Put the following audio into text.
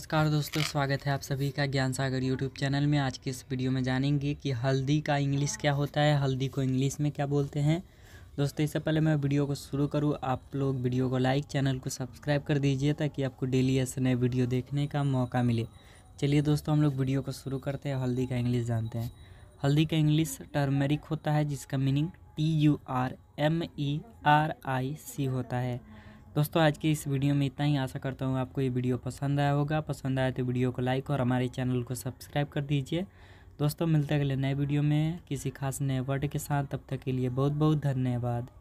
नमस्कार दोस्तों स्वागत है आप सभी का ज्ञान सागर यूट्यूब चैनल में आज के इस वीडियो में जानेंगे कि हल्दी का इंग्लिश क्या होता है हल्दी को इंग्लिश में क्या बोलते हैं दोस्तों इससे पहले मैं वीडियो को शुरू करूँ आप लोग वीडियो को लाइक चैनल को सब्सक्राइब कर दीजिए ताकि आपको डेली ऐसे नए वीडियो देखने का मौका मिले चलिए दोस्तों हम लोग वीडियो को शुरू करते हैं हल्दी का इंग्लिश जानते हैं हल्दी का इंग्लिश टर्मेरिक होता है जिसका meaning T U R M E R I C होता है दोस्तों आज की इस वीडियो में इतना ही आशा करता हूँ आपको ये वीडियो पसंद आया होगा पसंद आया तो वीडियो को लाइक और हमारे चैनल को सब्सक्राइब कर दीजिए दोस्तों मिलते अगले नए वीडियो में किसी खास नए वर्ड के साथ तब तक के लिए बहुत बहुत धन्यवाद